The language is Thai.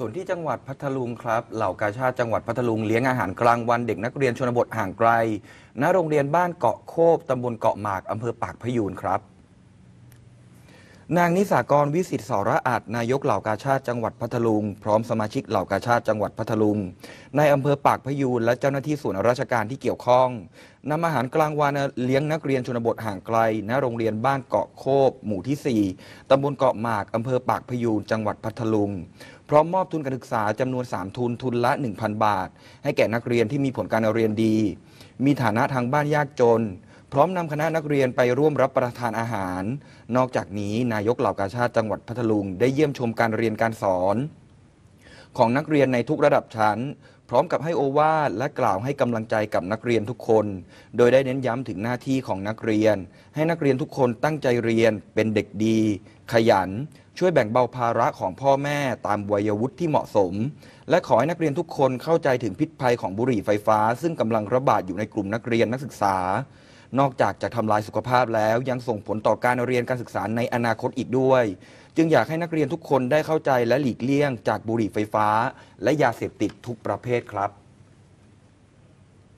ส่วนที่จังหวัดพัทลุงครับ เหล่ากาชาติจังหวัดพัทลุง เลี้ยงอาหารกลางวันเด็กนักเรียนชนบท ห่างไกล ณโรงเรียนบ้านเกาะโคบตำบลเกาะหมากอำเภอปากพยูนครับนางนิสากรวิสิตสระอาจนายกเหล่ากาชาติจังหวัดพัทลุง พร้อมสมาชิกเหล่ากาชาติจังหวัดพัทลุงในอำเภอปากพยูนและเจ้าหน้าที่ส่วนราชการที่เกี่ยวข้องนำอาหารกลางวันเลี้ยงนักเรียนชนบทห่างไกล ณโรงเรียนบ้านเกาะโคบ หมู่ที่ 4ตำบลเกาะหมากอำเภอปากพยูนจังหวัดพัทลุงพร้อมมอบทุนการศึกษาจำนวน 3 ทุนทุนละ 1,000 บาท ให้แก่นักเรียนที่มีผลการเรียนดี มีฐานะทางบ้านยากจนพร้อมนำคณะนักเรียนไปร่วมรับประทานอาหาร นอกจากนี้นายกเหล่ากาชาติจังหวัดพัทลุงได้เยี่ยมชมการเรียนการสอน ของนักเรียนในทุกระดับชั้น พร้อมกับให้โอวาทและกล่าวให้กำลังใจกับนักเรียนทุกคน โดยได้เน้นย้ำถึงหน้าที่ของนักเรียน ให้นักเรียนทุกคนตั้งใจเรียนเป็นเด็กดี ขยัน ช่วยแบ่งเบาภาระของพ่อแม่ตามวัยวุฒิที่เหมาะสม และขอให้นักเรียนทุกคนเข้าใจถึงพิษภัยของบุหรี่ไฟฟ้า ซึ่งกำลังระบาดอยู่ในกลุ่มนักเรียนนักศึกษานอกจากจะทำลายสุขภาพแล้ว ยังส่งผลต่อการเรียนการศึกษาในอนาคตอีกด้วย จึงอยากให้นักเรียนทุกคนได้เข้าใจและหลีกเลี่ยงจากบุหรี่ไฟฟ้าและยาเสพติดทุกประเภทครับ